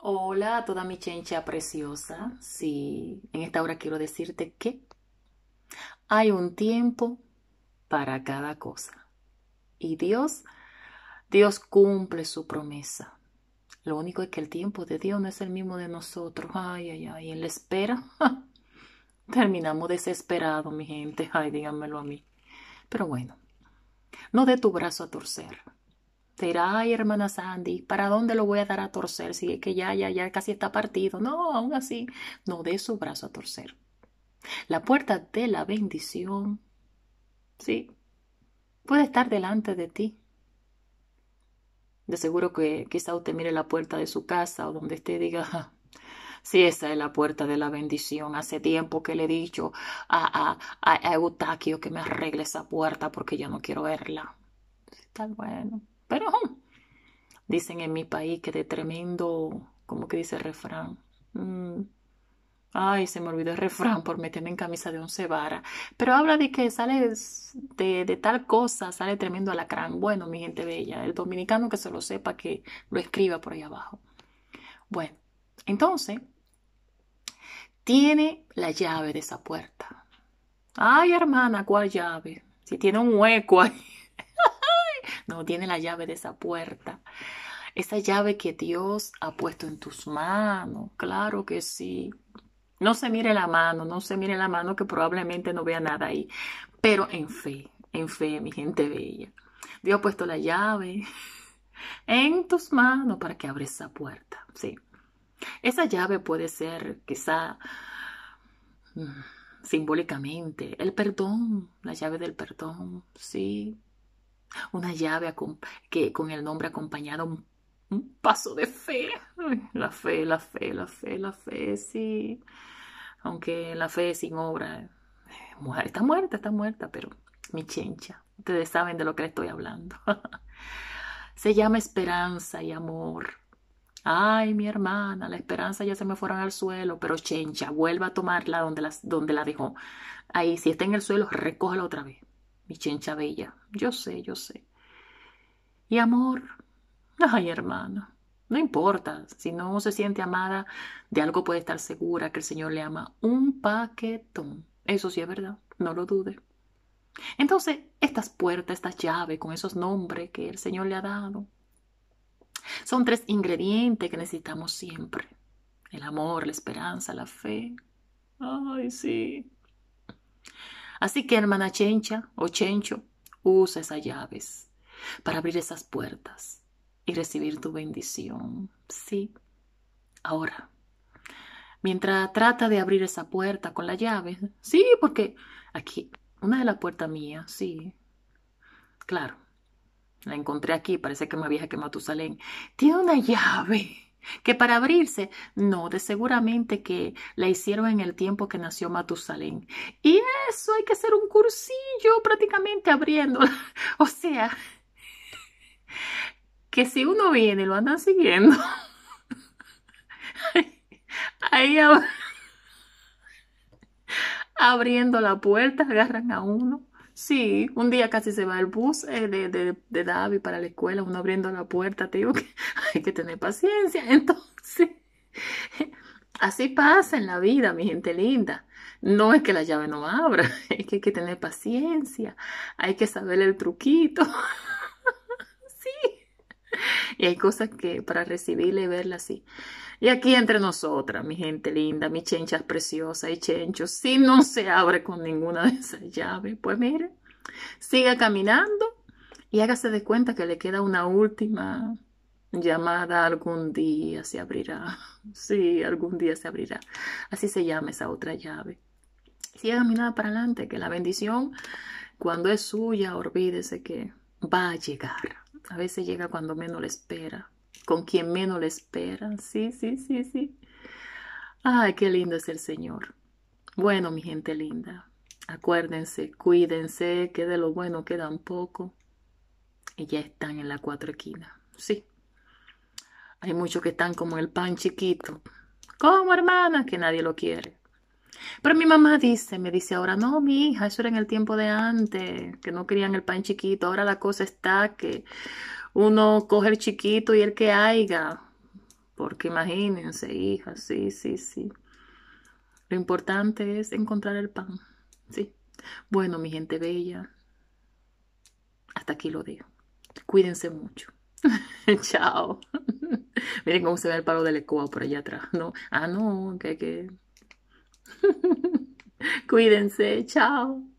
Hola a toda mi chencha preciosa. Sí, en esta hora quiero decirte que hay un tiempo para cada cosa. Y Dios, Dios cumple su promesa. Lo único es que el tiempo de Dios no es el mismo de nosotros. Ay, ay, ay. En la espera, terminamos desesperados, mi gente. Ay, díganmelo a mí. Pero bueno, no dé tu brazo a torcer. Será, hermana Sandy, ¿para dónde lo voy a dar a torcer? Si que ya, ya, ya casi está partido. No, aún así, no dé su brazo a torcer. La puerta de la bendición, sí, puede estar delante de ti. De seguro que quizá usted mire la puerta de su casa o donde esté diga, sí, esa es la puerta de la bendición. Hace tiempo que le he dicho a, a, a que me arregle esa puerta porque yo no quiero verla. Está bueno. Pero dicen en mi país que de tremendo, ¿cómo que dice el refrán? Mm, ay, se me olvidó el refrán por meterme en camisa de once Cebara Pero habla de que sale de, de tal cosa, sale tremendo alacrán. Bueno, mi gente bella, el dominicano que se lo sepa, que lo escriba por ahí abajo. Bueno, entonces, tiene la llave de esa puerta. Ay, hermana, ¿cuál llave? Si tiene un hueco ahí no tiene la llave de esa puerta. Esa llave que Dios ha puesto en tus manos, claro que sí. No se mire la mano, no se mire la mano que probablemente no vea nada ahí, pero en fe, en fe, mi gente bella. Dios ha puesto la llave en tus manos para que abres esa puerta, sí. Esa llave puede ser quizá mm, simbólicamente el perdón, la llave del perdón, sí una llave que, con el nombre acompañado, un, paso de fe. la fe, la fe, la fe, la fe, sí. Aunque la fe sin obra está muerta, está muerta, pero mi chencha, ustedes saben de lo que le estoy hablando. se llama esperanza y amor. Ay, mi hermana, la esperanza ya se me fueron al suelo, pero chencha, vuelva a tomarla donde, donde la dejó. Ahí, si está en el suelo, recójala otra vez mi chencha bella, yo sé, yo sé. Y amor, ay hermana, no importa, si no se siente amada, de algo puede estar segura que el Señor le ama un paquetón. Eso sí es verdad, no lo dude. Entonces, estas puertas, estas llaves con esos nombres que el Señor le ha dado, son tres ingredientes que necesitamos siempre. El amor, la esperanza, la fe. Ay, sí. Así que, hermana Chencha o Chencho, usa esas llaves para abrir esas puertas y recibir tu bendición. Sí. Ahora, mientras trata de abrir esa puerta con la llave, sí, porque aquí, una de las puertas mías, sí. Claro, la encontré aquí, parece que me vieja que Matusalén. Tiene una llave que para abrirse, no, de seguramente que la hicieron en el tiempo que nació Matusalén. Y es pues yo prácticamente abriéndola. O sea, que si uno viene lo andan siguiendo, ahí abriendo la puerta, agarran a uno. Sí, un día casi se va el bus eh, de, de, de, David para la escuela, uno abriendo la puerta, te digo que hay que tener paciencia. Entonces, así pasa en la vida, mi gente linda. No es que la llave no abra, es que hay que tener paciencia, hay que saber el truquito. sí. Y hay cosas que para recibirla y verla así. Y aquí entre nosotras, mi gente linda, mi chencha preciosa y chenchos, si no se abre con ninguna de esas llaves, pues mire, siga caminando y hágase de cuenta que le queda una última llamada algún día se abrirá. Sí, algún día se abrirá. Así se llama esa otra llave siga nada para adelante, que la bendición cuando es suya, olvídese que va a llegar. A veces llega cuando menos le espera, con quien menos le espera. Sí, sí, sí, sí. Ay, qué lindo es el Señor. Bueno, mi gente linda, acuérdense, cuídense, que de lo bueno queda un poco. Y ya están en la cuatro esquina. Sí. Hay muchos que están como el pan chiquito. Como hermana? Que nadie lo quiere. Pero mi mamá dice, me dice ahora, no, mi hija, eso era en el tiempo de antes, que no querían el pan chiquito. Ahora la cosa está que uno coge el chiquito y el que haya. Porque imagínense, hija, sí, sí, sí. Lo importante es encontrar el pan. Sí. Bueno, mi gente bella, hasta aquí lo dejo. Cuídense mucho. Chao. Miren cómo se ve el palo del escoba por allá atrás, ¿no? Ah, no, que hay que... Cuídense, chao.